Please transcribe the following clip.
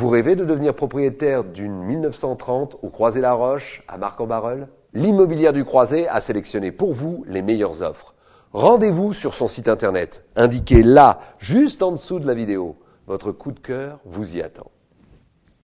Vous rêvez de devenir propriétaire d'une 1930 au Croisé-la-Roche, à Marc-en-Barœul L'immobilière du Croisé a sélectionné pour vous les meilleures offres. Rendez-vous sur son site internet, indiqué là, juste en dessous de la vidéo. Votre coup de cœur vous y attend.